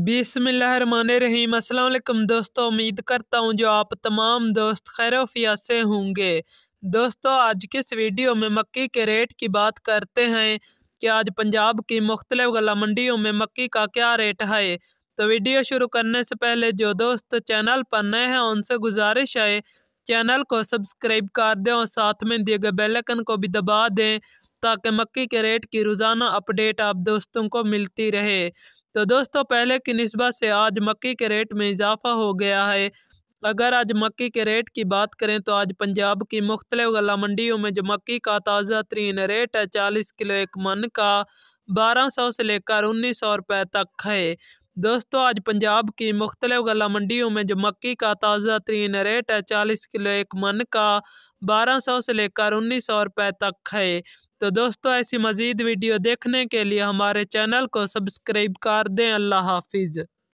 बिसमीम अल्लाम दोस्तों उम्मीद करता हूँ जो आप तमाम दोस्त खैर वफिया से होंगे दोस्तों आज के इस वीडियो में मक्की के रेट की बात करते हैं कि आज पंजाब की मुख्तलिफ गला मंडियों में मक्की का क्या रेट है तो वीडियो शुरू करने से पहले जो दोस्त चैनल पर नए हैं उनसे गुजारिश है चैनल को सब्सक्राइब कर दें और साथ में दिए गए बेलकन को भी दबा दें ताकि मक्की के रेट की रोज़ाना अपडेट आप दोस्तों को मिलती रहे तो दोस्तों पहले की नस्बत से आज मक्की के रेट में इजाफा हो गया है अगर आज मक्की के रेट की बात करें तो आज पंजाब की मुख्तलि गला मंडियों में जो मक्की का ताज़ा तरीन रेट है चालीस किलो एक मन का बारह सौ से लेकर उन्नीस सौ रुपये तक है दोस्तों आज पंजाब की मुख्तलिफ गला मंडियों में जो मक्की का ताज़ा तरीन रेट है चालीस किलो एक मन का बारह सौ से लेकर उन्नीस सौ रुपये तक है तो दोस्तों ऐसी मज़ीद वीडियो देखने के लिए हमारे चैनल को सब्सक्राइब कर दें अल्लाह हाफिज़